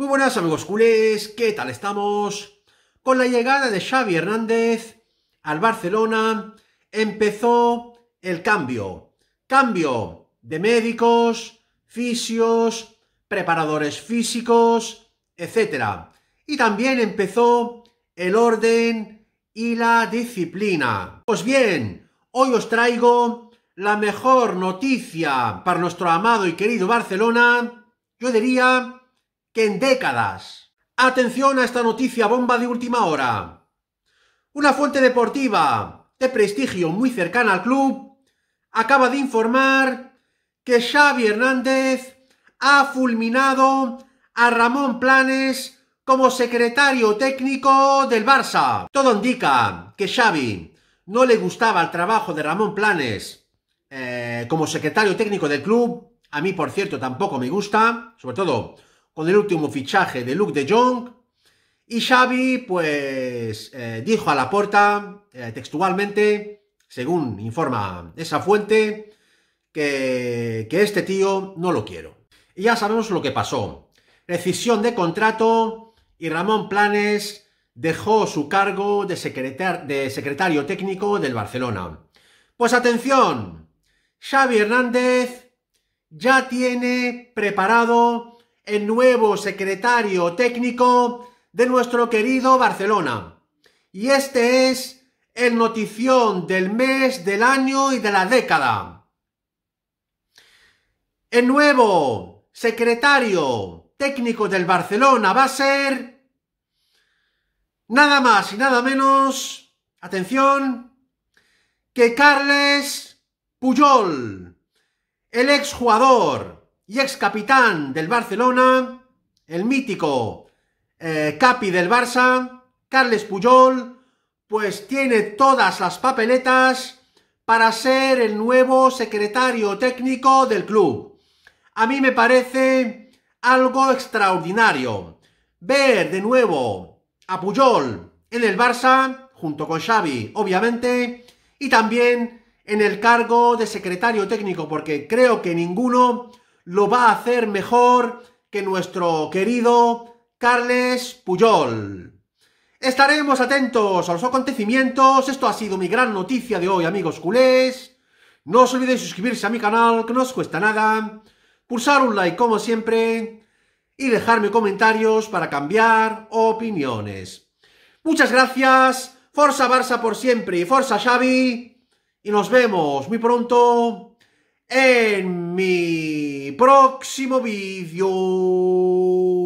Muy buenas amigos culés, ¿qué tal estamos? Con la llegada de Xavi Hernández al Barcelona empezó el cambio. Cambio de médicos, fisios, preparadores físicos, etc. Y también empezó el orden y la disciplina. Pues bien, hoy os traigo la mejor noticia para nuestro amado y querido Barcelona. Yo diría en décadas. Atención a esta noticia bomba de última hora. Una fuente deportiva de prestigio muy cercana al club acaba de informar que Xavi Hernández ha fulminado a Ramón Planes como secretario técnico del Barça. Todo indica que Xavi no le gustaba el trabajo de Ramón Planes eh, como secretario técnico del club. A mí, por cierto, tampoco me gusta, sobre todo con el último fichaje de Luke de Jong. Y Xavi, pues, eh, dijo a la porta eh, textualmente, según informa esa fuente, que, este tío no lo quiero. Y ya sabemos lo que pasó. Decisión de contrato y Ramón Planes dejó su cargo de, de, secretario técnico del Barcelona. Pues atención, Xavi Hernández ya tiene preparado el nuevo secretario técnico de nuestro querido Barcelona. Y este es el notición del mes, del año y de la década. El nuevo secretario técnico del Barcelona va a ser nada más y nada menos, atención, que Carles Puyol, el exjugador y ex capitán del Barcelona, el mítico eh, capi del Barça, Carles Puyol, pues tiene todas las papeletas para ser el nuevo secretario técnico del club. A mí me parece algo extraordinario ver de nuevo a Puyol en el Barça, junto con Xavi, obviamente, y también en el cargo de secretario técnico, porque creo que ninguno lo va a hacer mejor que nuestro querido Carles Puyol. Estaremos atentos a los acontecimientos. Esto ha sido mi gran noticia de hoy, amigos culés. No os olvidéis suscribirse a mi canal, que no os cuesta nada. Pulsar un like como siempre. Y dejarme comentarios para cambiar opiniones. Muchas gracias. Forza Barça por siempre. y Forza Xavi. Y nos vemos muy pronto en mi próximo vídeo.